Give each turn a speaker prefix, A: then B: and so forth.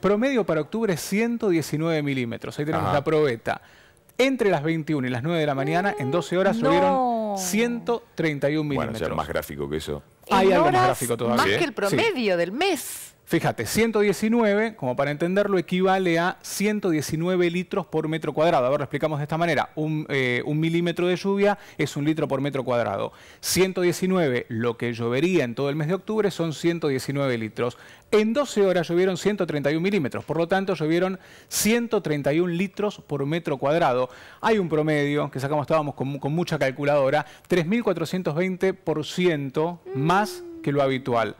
A: Promedio para octubre 119 milímetros. Ahí tenemos la probeta. Entre las 21 y las 9 de la mañana, en 12 horas, subieron 131 bueno, milímetros. Bueno, más
B: gráfico que eso.
A: Hay algo más gráfico todavía. Más que el promedio
C: del mes.
A: Fíjate, 119, como para entenderlo, equivale a 119 litros por metro cuadrado. A ver, lo explicamos de esta manera. Un, eh, milímetro de lluvia es un litro por metro cuadrado. 119, lo que llovería en todo el mes de octubre, son 119 litros. En 12 horas llovieron 131 milímetros, por lo tanto llovieron 131 litros por metro cuadrado. Hay un promedio, que sacamos, estábamos con, con mucha calculadora, 3.420% más que lo habitual.